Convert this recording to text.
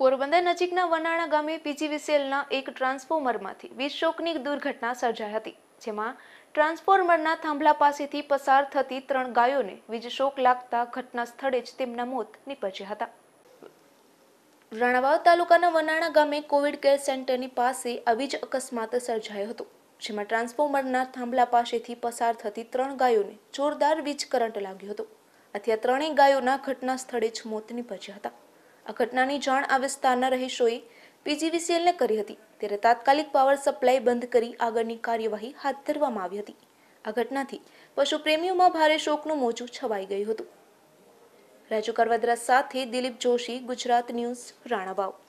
પોરબંદર નજીકના વનાણા ગામે પીજીવીસીએલના એક ટ્રાન્સફોર્મરમાંથી વીજશોકની દુર્ઘટના સર્જાઈ હતી જેમાં ટ્રાન્સફોર્મરના થાંભલા પાસેથી પસાર થતી ત્રણ ગાયોને વીજશોક લાગતા ઘટના સ્થળે જ તેમના મોત નીપજ્યા હતા રાણાવાવ તાલુકાના વનાણા ગામે કોવિડ કેર સેન્ટરની પાસે આવી જ અકસ્માત સર્જાયો હતો જેમાં ટ્રાન્સફોર્મરના થાંભલા પાસેથી પસાર થતી ત્રણ ગાયોને જોરદાર વીજ કરંટ લાગ્યો હતો આથી ત્રણેય ગાયોના ઘટના સ્થળે જ મોત નીપજ્યા હતા આ ઘટનાની જાણ આ વિસ્તારના રહીશોએ પીજીવીસીએલને કરી હતી ત્યારે તાત્કાલિક પાવર સપ્લાય બંધ કરી આગળની કાર્યવાહી હાથ ધરવામાં આવી હતી આ ઘટનાથી પશુપ્રેમીઓમાં ભારે શોકનું મોજું છવાઈ ગયું હતું રાજુ કરવદ્રા સાથે દિલીપ જોશી ગુજરાત ન્યૂઝ રાણાવાવ